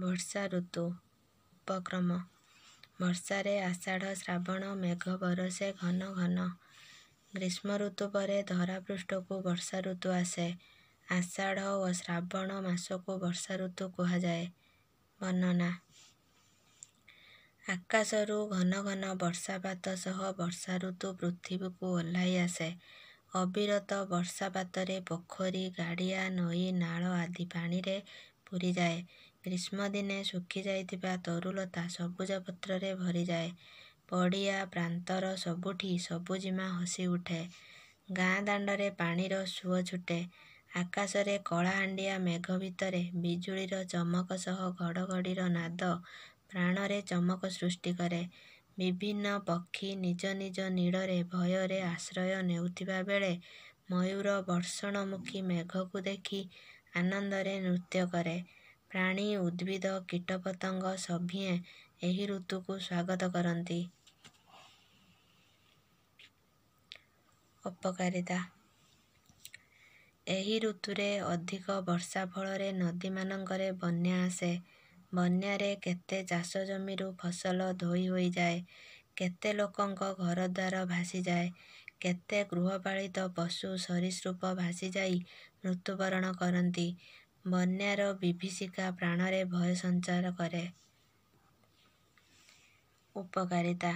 ବର୍ଷା ଋତୁ ଉପକ୍ରମ ବର୍ଷାରେ ଆଷାଢ଼ ଶ୍ରାବଣ ମେଘ ବରସେ ଘନ ଘନ ଗ୍ରୀଷ୍ମ ଋତୁ ପରେ ଧରାପୃଷ୍ଠକୁ ବର୍ଷା ଋତୁ ଆସେ ଆଷାଢ଼ ଓ ଶ୍ରାବଣ ମାସକୁ ବର୍ଷା ଋତୁ କୁହାଯାଏ ବର୍ଣ୍ଣନା ଆକାଶରୁ ଘନ ଘନ ବର୍ଷାପାତ ସହ ବର୍ଷା ଋତୁ ପୃଥିବୀକୁ ଓହ୍ଲାଇ ଆସେ ଅବିରତ ବର୍ଷାପାତରେ ପୋଖରୀ ଗାଡ଼ିଆ ନଈ ନାଳ ଆଦି ପାଣିରେ ପୁରିଯାଏ ଗ୍ରୀଷ୍ମ ଦିନେ ଶୁଖିଯାଇଥିବା ତରୁଲତା ସବୁଜ ପତ୍ରରେ ଭରିଯାଏ ପଡ଼ିଆ ପ୍ରାନ୍ତର ସବୁଠି ସବୁଜିମା ହସି ଉଠେ ଗାଁ ଦାଣ୍ଡରେ ପାଣିର ସୁଅ ଛୁଟେ ଆକାଶରେ କଳାହାଣ୍ଡିଆ ମେଘ ଭିତରେ ବିଜୁଳିର ଚମକ ସହ ଘଡ଼ଘଡ଼ିର ନାଦ ପ୍ରାଣରେ ଚମକ ସୃଷ୍ଟି କରେ ବିଭିନ୍ନ ପକ୍ଷୀ ନିଜ ନିଜ ନୀଳରେ ଭୟରେ ଆଶ୍ରୟ ନେଉଥିବା ବେଳେ ମୟୂର ବର୍ଷଣମୁଖୀ ମେଘକୁ ଦେଖି ଆନନ୍ଦରେ ନୃତ୍ୟ କରେ ପ୍ରାଣୀ ଉଦ୍ଭିଦ କୀଟପତଙ୍ଗ ସଭିଏ ଏହି ଋତୁକୁ ସ୍ୱାଗତ କରନ୍ତି ଉପକାରିତା ଏହି ଋତୁରେ ଅଧିକ ବର୍ଷା ଫଳରେ ନଦୀମାନଙ୍କରେ ବନ୍ୟା ଆସେ ବନ୍ୟାରେ କେତେ ଚାଷ ଜମିରୁ ଫସଲ ଧୋଇ ହୋଇଯାଏ କେତେ ଲୋକଙ୍କ ଘର ଘରଦ୍ୱାର ଭାସିଯାଏ କେତେ ଗୃହପାଳିତ ପଶୁ ସରୀସୃପ ଭାସିଯାଇ ମୃତ୍ୟୁବରଣ କରନ୍ତି ବନ୍ୟାର ବିଭୀଷିକା ପ୍ରାଣରେ ଭୟ ସଞ୍ଚାର କରେ ଉପକାରିତା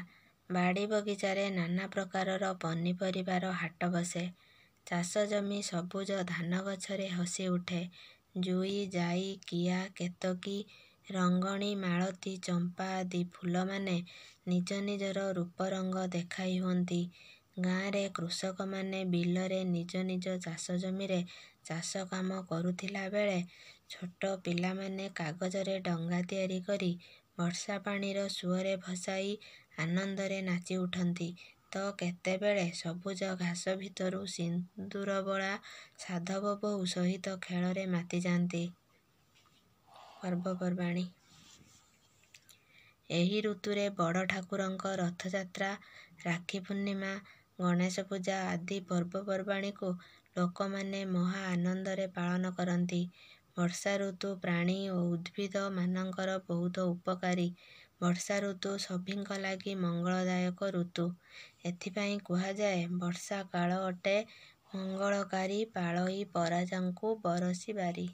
ବାଡ଼ି ବଗିଚାରେ ନାନା ପ୍ରକାରର ପନିପରିବାର ହାଟ ବସେ ଚାଷ ଜମି ସବୁଜ ଧାନ ଗଛରେ ହସି ଉଠେ ଜୁଇ ଜାଇ କିଆ କେତକୀ ରଙ୍ଗଣୀ ମାଳତୀ ଚମ୍ପା ଆଦି ଫୁଲମାନେ ନିଜ ନିଜର ରୂପରଙ୍ଗ ଦେଖାଇ ହୁଅନ୍ତି ଗାଁରେ କୃଷକମାନେ ବିଲରେ ନିଜ ନିଜ ଚାଷ ଜମିରେ ଚାଷ କାମ କରୁଥିଲା ବେଳେ ଛୋଟ ପିଲାମାନେ କାଗଜରେ ଡଙ୍ଗା ତିଆରି କରି ବର୍ଷା ପାଣିର ସୁଅରେ ଭସାଇ ଆନନ୍ଦରେ ନାଚି ଉଠନ୍ତି ତ କେତେବେଳେ ସବୁଜ ଘାସ ଭିତରୁ ସିନ୍ଦୁର ସିନ୍ଦୁରବୋଳା ସାଧବ ବୋହୁ ସହିତ ଖେଳରେ ମାତି ଯାଆନ୍ତି ପର୍ବପର୍ବାଣି ଏହି ଋତୁରେ ବଡ଼ ଠାକୁରଙ୍କ ରଥଯାତ୍ରା ରାକ୍ଷୀ ପୂର୍ଣ୍ଣିମା ଗଣେଶ ପୂଜା ଆଦି ପର୍ବପର୍ବାଣୀକୁ ଲୋକମାନେ ମହା ଆନନ୍ଦରେ ପାଳନ କରନ୍ତି ବର୍ଷା ଋତୁ ପ୍ରାଣୀ ଓ ଉଦ୍ଭିଦ ମାନଙ୍କର ବହୁତ ଉପକାରୀ ବର୍ଷା ଋତୁ ସଭିଙ୍କ ଲାଗି ମଙ୍ଗଳଦାୟକ ଋତୁ ଏଥିପାଇଁ କୁହାଯାଏ ବର୍ଷା କାଳ ଅଟେ ମଙ୍ଗଳକାରୀ ପାଳଇ ପରାଜାଙ୍କୁ ବରଷି